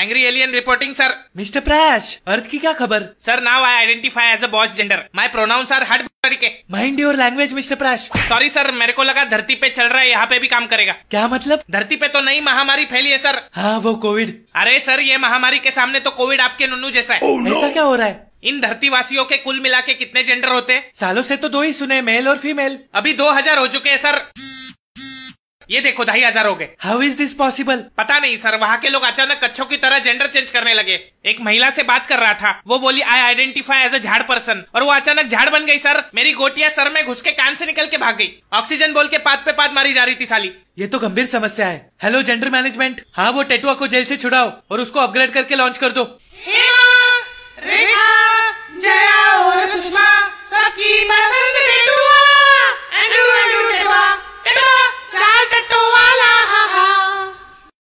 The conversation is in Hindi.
Angry alien reporting sir mister प्रैश अर्थ की क्या खबर sir now I identify as a boss gender my pronouns are हट के माइंड योर लैंग्वेज मिस्टर प्रैश सॉरी सर मेरे को लगा धरती पे चल रहा है यहाँ पे भी काम करेगा क्या मतलब धरती पे तो नई महामारी फैली है सर हाँ वो कोविड अरे सर ये महामारी के सामने तो कोविड आपके नुनू जैसा है oh, no. ऐसा क्या हो रहा है इन धरती वासियों के कुल मिला के कितने जेंडर होते हैं सालों से तो दो ही सुने मेल और फीमेल अभी दो हजार हो चुके हैं सर ये देखो ढाई हजार हो गए हाउ इज दिस पॉसिबल पता नहीं सर वहाँ के लोग अचानक कच्छों की तरह जेंडर चेंज करने लगे एक महिला से बात कर रहा था वो बोली आई आइडेंटिफाई एज ए झाड़ पर्सन और वो अचानक झाड़ बन गई सर मेरी गोटिया सर में घुस के कान से निकल के भाग गई ऑक्सीजन बोल के पात पे पात मारी जा रही थी साली ये तो गंभीर समस्या है हेलो जेंडर मैनेजमेंट हाँ वो टेटुआ को जेल से छुड़ाओ और उसको अपग्रेड करके लॉन्च कर दो